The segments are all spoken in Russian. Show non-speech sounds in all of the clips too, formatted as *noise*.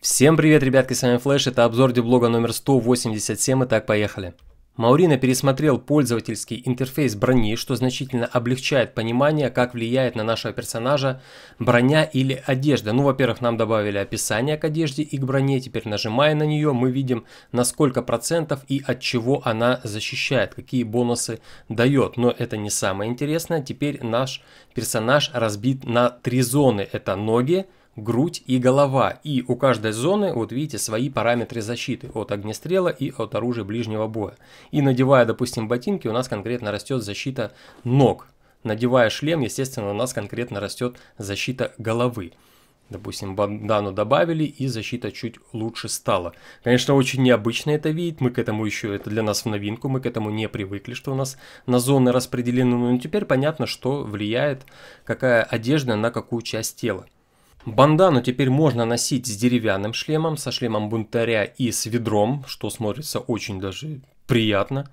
Всем привет, ребятки, с вами Флэш, это обзор деблога номер 187, итак, поехали. Маурина пересмотрел пользовательский интерфейс брони, что значительно облегчает понимание, как влияет на нашего персонажа броня или одежда. Ну, во-первых, нам добавили описание к одежде и к броне. Теперь, нажимая на нее, мы видим, на сколько процентов и от чего она защищает, какие бонусы дает. Но это не самое интересное. Теперь наш персонаж разбит на три зоны. Это ноги, грудь и голова. И у каждой зоны, вот видите, свои параметры защиты от огнестрела и от оружия ближнего боя. И надевая, допустим, ботинки, у нас конкретно растет защита ног. Надевая шлем, естественно, у нас конкретно растет защита головы. Допустим, бандану добавили, и защита чуть лучше стала. Конечно, очень необычно это видит мы к этому еще, это для нас в новинку, мы к этому не привыкли, что у нас на зоны распределены, но теперь понятно, что влияет, какая одежда на какую часть тела. Бандану теперь можно носить с деревянным шлемом, со шлемом бунтаря и с ведром, что смотрится очень даже приятно.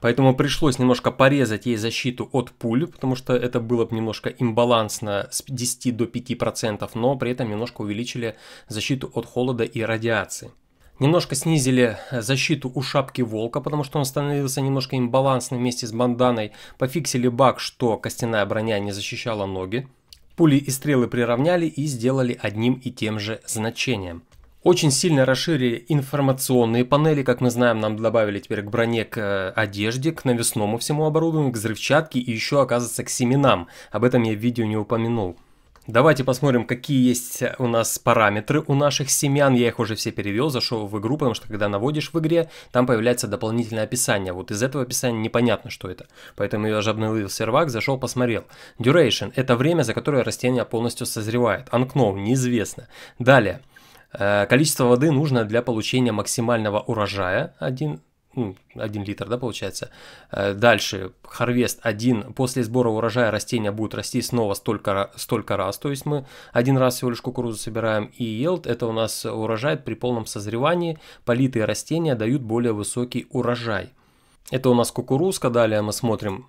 Поэтому пришлось немножко порезать ей защиту от пуль, потому что это было бы немножко имбалансно с 10 до 5%, но при этом немножко увеличили защиту от холода и радиации. Немножко снизили защиту у шапки волка, потому что он становился немножко имбалансным вместе с банданой. Пофиксили баг, что костяная броня не защищала ноги. Пули и стрелы приравняли и сделали одним и тем же значением. Очень сильно расширили информационные панели, как мы знаем, нам добавили теперь к броне, к э, одежде, к навесному всему оборудованию, к взрывчатке и еще, оказывается, к семенам. Об этом я в видео не упомянул. Давайте посмотрим, какие есть у нас параметры у наших семян. Я их уже все перевел, зашел в игру, потому что когда наводишь в игре, там появляется дополнительное описание. Вот из этого описания непонятно, что это. Поэтому я уже обновил сервак, зашел, посмотрел. Duration – это время, за которое растение полностью созревает. Анкном неизвестно. Далее. Э, количество воды нужно для получения максимального урожая 1 1 ну, литр, да, получается. Э, дальше, Харвест 1. После сбора урожая растения будут расти снова столько, столько раз. То есть мы один раз всего лишь кукурузу собираем. И yield это у нас урожай при полном созревании. Политые растения дают более высокий урожай. Это у нас кукурузка. Далее мы смотрим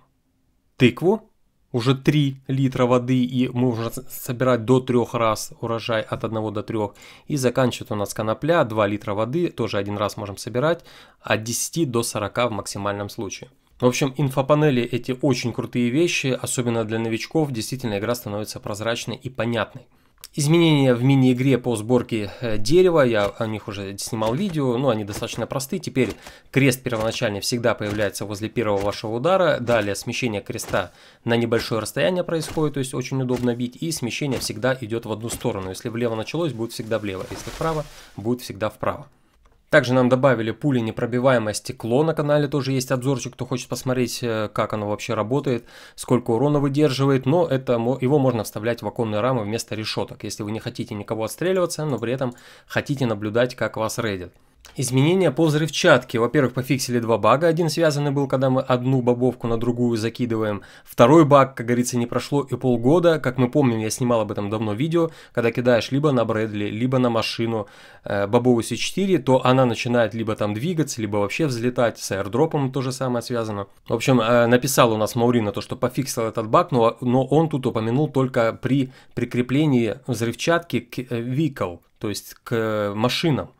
тыкву уже 3 литра воды, и мы уже собирать до 3 раз урожай от 1 до 3. И заканчивает у нас конопля, 2 литра воды, тоже один раз можем собирать, от 10 до 40 в максимальном случае. В общем, инфопанели эти очень крутые вещи, особенно для новичков, действительно игра становится прозрачной и понятной. Изменения в мини-игре по сборке э, дерева, я о них уже снимал видео, но они достаточно просты. Теперь крест первоначально всегда появляется возле первого вашего удара, далее смещение креста на небольшое расстояние происходит, то есть очень удобно бить, и смещение всегда идет в одну сторону. Если влево началось, будет всегда влево, если вправо, будет всегда вправо. Также нам добавили пули непробиваемое стекло. На канале тоже есть обзорчик, кто хочет посмотреть, э, как оно вообще работает, сколько урона выдерживает. Но это, его можно вставлять в оконные рамы вместо решеток, если вы не хотите никого отстреливаться, но при этом хотите наблюдать, как вас рейдят. Изменения по взрывчатке. Во-первых, пофиксили два бага. Один связанный был, когда мы одну бобовку на другую закидываем. Второй баг, как говорится, не прошло и полгода. Как мы помним, я снимал об этом давно видео. Когда кидаешь либо на Брэдли, либо на машину э, бобовую C4, то она начинает либо там двигаться, либо вообще взлетать. С аирдропом то же самое связано. В общем, э, написал у нас Маурина то, что пофиксил этот баг, но, но он тут упомянул только при прикреплении взрывчатки к э, то есть к э, машинам.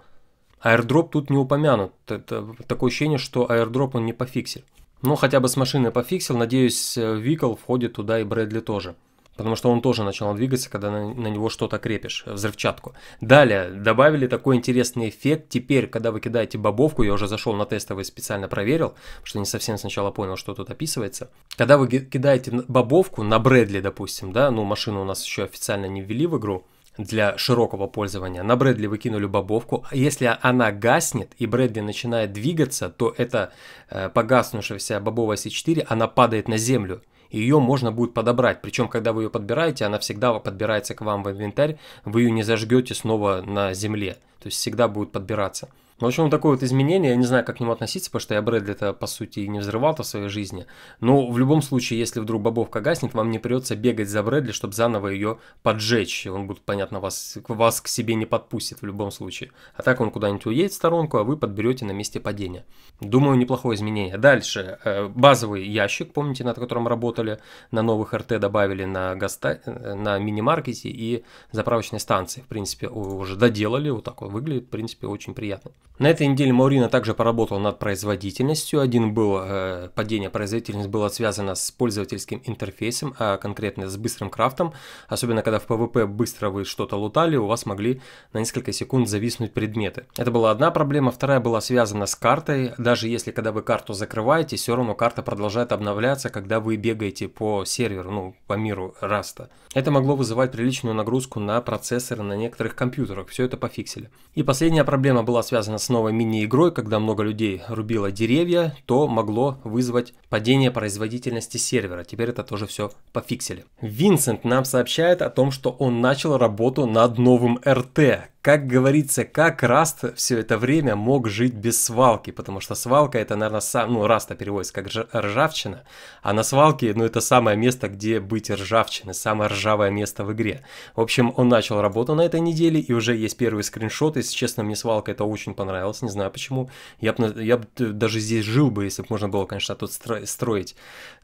Аирдроп тут не упомянут. Это такое ощущение, что аирдроп он не пофиксил. Но хотя бы с машины пофиксил. Надеюсь, э, Викл входит туда и Брэдли тоже. Потому что он тоже начал двигаться, когда на, на него что-то крепишь, э, взрывчатку. Далее, добавили такой интересный эффект. Теперь, когда вы кидаете бобовку, я уже зашел на тестовый, специально проверил, что не совсем сначала понял, что тут описывается. Когда вы кидаете бобовку на Брэдли, допустим, да, ну машину у нас еще официально не ввели в игру, для широкого пользования. На Брэдли выкинули бобовку. А если она гаснет и Брэдли начинает двигаться, то эта э, погаснувшаяся бобовая c 4 она падает на землю. Ее можно будет подобрать. Причем, когда вы ее подбираете, она всегда подбирается к вам в инвентарь. Вы ее не зажгете снова на земле. То есть всегда будет подбираться. Ну, в общем, такое вот изменение, я не знаю, как к нему относиться, потому что я брэдли это по сути, и не взрывал-то в своей жизни. Но в любом случае, если вдруг бобовка гаснет, вам не придется бегать за Брэдли, чтобы заново ее поджечь. Он будет, понятно, вас, вас к себе не подпустит в любом случае. А так он куда-нибудь уедет в сторонку, а вы подберете на месте падения. Думаю, неплохое изменение. Дальше. Э, базовый ящик, помните, над которым работали, на новых РТ добавили на, гаста э, на мини-маркете и заправочной станции. В принципе, уже доделали, вот так вот выглядит, в принципе, очень приятно. На этой неделе Маурина также поработал над производительностью. Один был, э, падение производительности было связано с пользовательским интерфейсом, а конкретно с быстрым крафтом. Особенно, когда в PvP быстро вы что-то лутали, у вас могли на несколько секунд зависнуть предметы. Это была одна проблема. Вторая была связана с картой. Даже если, когда вы карту закрываете, все равно карта продолжает обновляться, когда вы бегаете по серверу, ну, по миру Раста. Это могло вызывать приличную нагрузку на процессоры на некоторых компьютерах. Все это пофиксили. И последняя проблема была связана с снова мини-игрой, когда много людей рубило деревья, то могло вызвать падение производительности сервера. Теперь это тоже все пофиксили. Винсент нам сообщает о том, что он начал работу над новым РТ, как говорится, как Раст все это время мог жить без свалки, потому что свалка это, наверное, сам, ну, Раста переводится как ржавчина, а на свалке, ну, это самое место, где быть ржавчиной, самое ржавое место в игре. В общем, он начал работу на этой неделе, и уже есть первые скриншоты, если честно, мне свалка это очень понравилась, не знаю почему. Я бы я б даже здесь жил бы, если бы можно было, конечно, тут строить,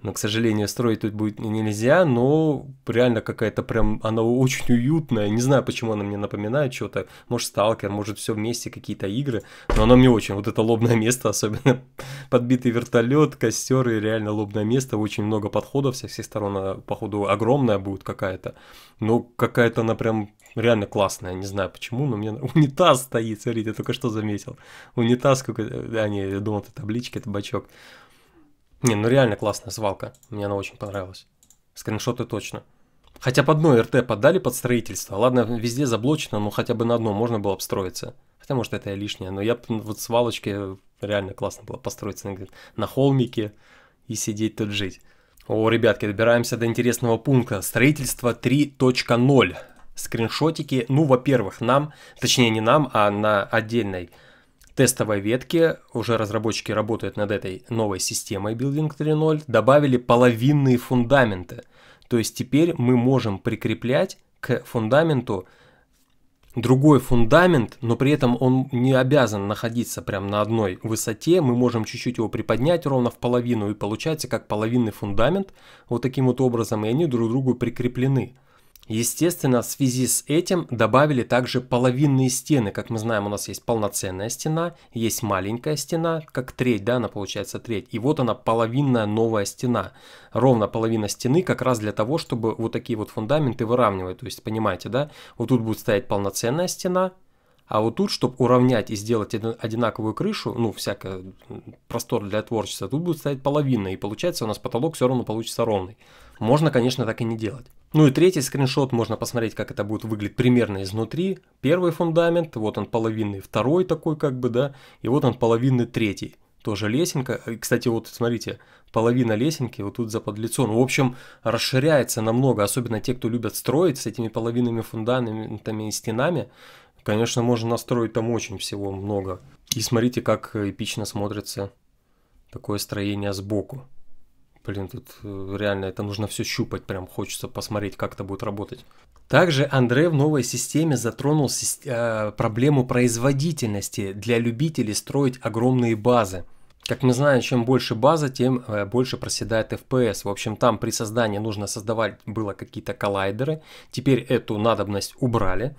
но, к сожалению, строить тут будет нельзя, но реально какая-то прям, она очень уютная, не знаю, почему она мне напоминает что-то, может сталкер, может все вместе какие-то игры, но оно мне очень, вот это лобное место, *laughs* особенно подбитый вертолет, костер и реально лобное место, очень много подходов со всех сторон, а, походу огромная будет какая-то, но какая-то она прям реально классная, не знаю почему, но мне *laughs* унитаз стоит, смотрите, я только что заметил, унитаз какой-то, а не, я думал, это таблички, это бачок. Не, ну реально классная свалка, мне она очень понравилась. Скриншоты точно. Хотя по одной РТ подали под строительство. Ладно, везде заблочено, но хотя бы на одном можно было обстроиться. Хотя, может, это и лишнее. Но я вот с Валочки реально классно было построиться на, на холмике и сидеть тут жить. О, ребятки, добираемся до интересного пункта. Строительство 3.0. Скриншотики. Ну, во-первых, нам, точнее не нам, а на отдельной тестовой ветке уже разработчики работают над этой новой системой Building 3.0, добавили половинные фундаменты – то есть теперь мы можем прикреплять к фундаменту другой фундамент, но при этом он не обязан находиться прям на одной высоте. Мы можем чуть-чуть его приподнять ровно в половину и получается как половинный фундамент вот таким вот образом, и они друг к другу прикреплены. Естественно, в связи с этим добавили также половинные стены. Как мы знаем, у нас есть полноценная стена, есть маленькая стена, как треть, да, она получается треть. И вот она половинная новая стена. Ровно половина стены как раз для того, чтобы вот такие вот фундаменты выравнивать. То есть, понимаете, да, вот тут будет стоять полноценная стена, а вот тут, чтобы уравнять и сделать одинаковую крышу, ну, всякое простор для творчества, тут будет стоять половина, и получается у нас потолок все равно получится ровный. Можно, конечно, так и не делать. Ну и третий скриншот, можно посмотреть, как это будет выглядеть примерно изнутри. Первый фундамент, вот он половинный, второй такой как бы, да, и вот он половинный третий. Тоже лесенка. И, кстати, вот смотрите, половина лесенки вот тут запад лицо. Ну, в общем, расширяется намного, особенно те, кто любят строить с этими половинными фундаментами и стенами. Конечно, можно настроить там очень всего много. И смотрите, как эпично смотрится такое строение сбоку. Блин, тут э, реально это нужно все щупать, прям хочется посмотреть, как это будет работать. Также Андре в новой системе затронул э, проблему производительности для любителей строить огромные базы. Как мы знаем, чем больше база, тем э, больше проседает FPS. В общем, там при создании нужно создавать было какие-то коллайдеры. Теперь эту надобность убрали,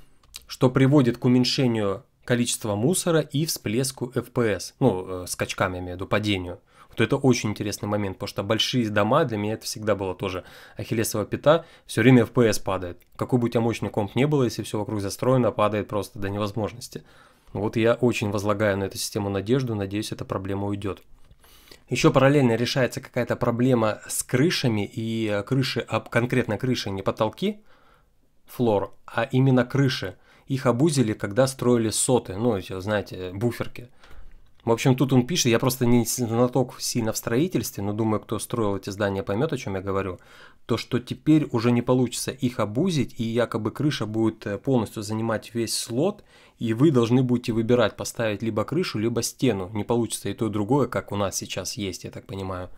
что приводит к уменьшению количества мусора и всплеску FPS. Ну, скачками, я имею в виду, падению то это очень интересный момент, потому что большие дома для меня это всегда было тоже ахиллесова пята, все время FPS падает. Какой бы у тебя мощный комп не было, если все вокруг застроено, падает просто до невозможности. Вот я очень возлагаю на эту систему надежду, надеюсь, эта проблема уйдет. Еще параллельно решается какая-то проблема с крышами и крыши, а конкретно крыши, не потолки, флор, а именно крыши. Их обузили, когда строили соты, ну, знаете, буферки. В общем, тут он пишет, я просто не знаток сильно в строительстве, но думаю, кто строил эти здания поймет, о чем я говорю, то что теперь уже не получится их обузить, и якобы крыша будет э, полностью занимать весь слот, и вы должны будете выбирать, поставить либо крышу, либо стену. Не получится и то, и другое, как у нас сейчас есть, я так понимаю.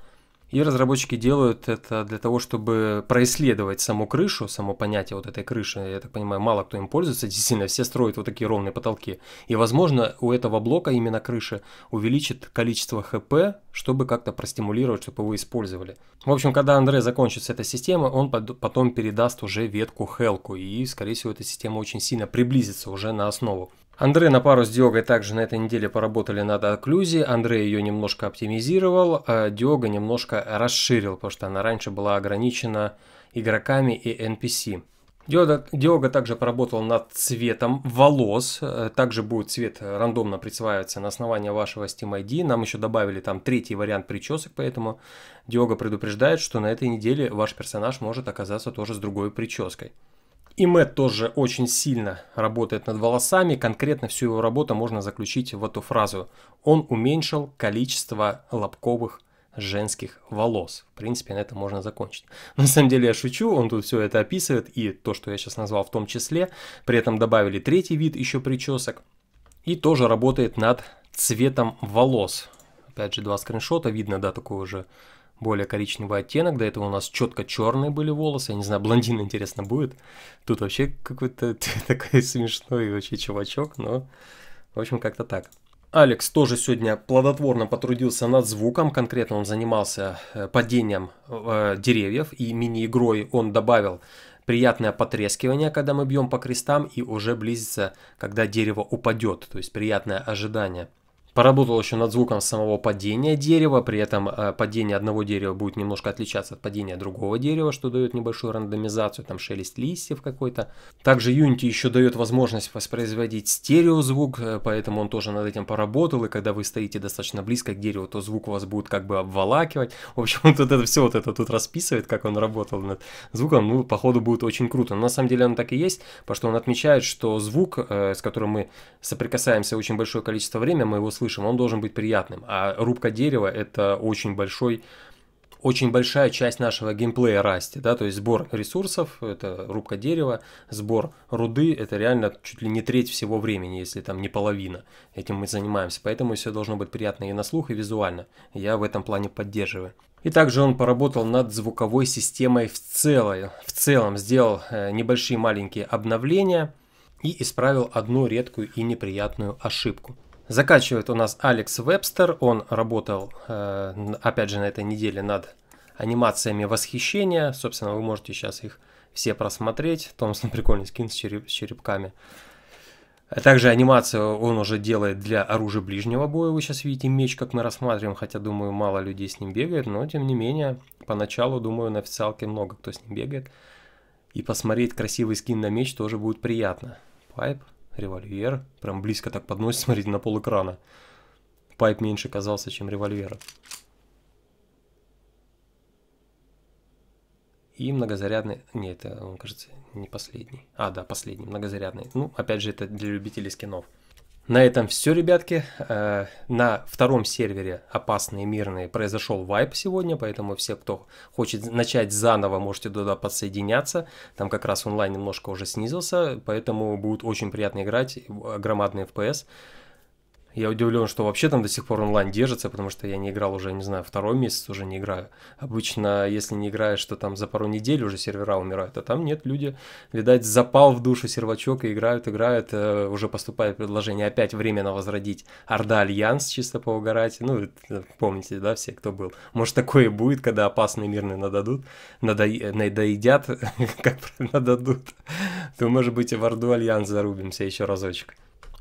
И разработчики делают это для того, чтобы происследовать саму крышу, само понятие вот этой крыши. Я так понимаю, мало кто им пользуется. Действительно, все строят вот такие ровные потолки. И, возможно, у этого блока именно крыши увеличит количество ХП, чтобы как-то простимулировать, чтобы его использовали. В общем, когда Андре закончится эта система, он потом передаст уже ветку Хелку. И, скорее всего, эта система очень сильно приблизится уже на основу. Андре на пару с Диогой также на этой неделе поработали над окклюзией. Андре ее немножко оптимизировал, а Диога немножко расширил, потому что она раньше была ограничена игроками и NPC. Диога, Диога также поработал над цветом волос. Также будет цвет рандомно присваиваться на основании вашего Steam ID. Нам еще добавили там третий вариант причесок, поэтому Диога предупреждает, что на этой неделе ваш персонаж может оказаться тоже с другой прической. И Мэтт тоже очень сильно работает над волосами. Конкретно всю его работу можно заключить в эту фразу. Он уменьшил количество лобковых женских волос. В принципе, на этом можно закончить. *laughs* На самом деле я шучу, он тут все это описывает, и то, что я сейчас назвал в том числе. При этом добавили третий вид еще причесок. И тоже работает над цветом волос. Опять же, два скриншота, видно, да, такой уже более коричневый оттенок. До этого у нас четко черные были волосы. Я не знаю, блондин интересно будет. Тут вообще какой-то *laughs* такой смешной вообще чувачок, но в общем как-то так. Алекс тоже сегодня плодотворно потрудился над звуком, конкретно он занимался э, падением э, деревьев и мини-игрой он добавил приятное потрескивание, когда мы бьем по крестам и уже близится, когда дерево упадет, то есть приятное ожидание. Поработал еще над звуком самого падения дерева, при этом э, падение одного дерева будет немножко отличаться от падения другого дерева, что дает небольшую рандомизацию, там шелест листьев какой-то. Также Unity еще дает возможность воспроизводить стереозвук, э, поэтому он тоже над этим поработал, и когда вы стоите достаточно близко к дереву, то звук у вас будет как бы обволакивать. В общем, *laughs* вот это все вот это тут расписывает, как он работал над звуком, ну, походу, будет очень круто. Но на самом деле он так и есть, потому что он отмечает, что звук, э, с которым мы соприкасаемся очень большое количество времени, мы его слышим, он должен быть приятным. А рубка дерева это очень большой очень большая часть нашего геймплея расти, да, то есть сбор ресурсов, это рубка дерева, сбор руды, это реально чуть ли не треть всего времени, если там не половина, этим мы занимаемся, поэтому все должно быть приятно и на слух, и визуально, я в этом плане поддерживаю. И также он поработал над звуковой системой в целом, в целом сделал э, небольшие маленькие обновления и исправил одну редкую и неприятную ошибку – Заканчивает у нас Алекс Вебстер. Он работал, э, опять же, на этой неделе над анимациями восхищения. Собственно, вы можете сейчас их все просмотреть. Томпсон ну, прикольный скин с, череп, с черепками. А также анимацию он уже делает для оружия ближнего боя. Вы сейчас видите меч, как мы рассматриваем, хотя, думаю, мало людей с ним бегает, но, тем не менее, поначалу, думаю, на официалке много кто с ним бегает. И посмотреть красивый скин на меч тоже будет приятно. Пайп. Револьвер. Прям близко так подносит, *laughs* смотрите, на пол экрана. Пайп меньше казался, чем револьвера. И многозарядный... Нет, он, кажется, не последний. А, да, последний, многозарядный. Ну, опять же, это для любителей скинов. На этом все, ребятки. Э, на втором сервере «Опасные мирные» произошел вайп сегодня, поэтому все, кто хочет начать заново, можете туда подсоединяться. Там как раз онлайн немножко уже снизился, поэтому будет очень приятно играть, э, громадный FPS. Я удивлен, что вообще там до сих пор онлайн держится, потому что я не играл уже, не знаю, второй месяц уже не играю. Обычно, если не играешь, то там за пару недель уже сервера умирают, а там нет, люди, видать, запал в душу сервачок и играют, играют, э, уже поступает предложение опять временно возродить Орда Альянс, чисто поугарать. Ну, э, помните, да, все, кто был. Может, такое и будет, когда опасные мирные нададут, надоедят, э, *laughs* как нададут, то, может быть, и в Орду Альянс зарубимся еще разочек.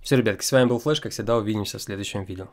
Все, ребятки, с вами был Флэш, как всегда, увидимся в следующем видео.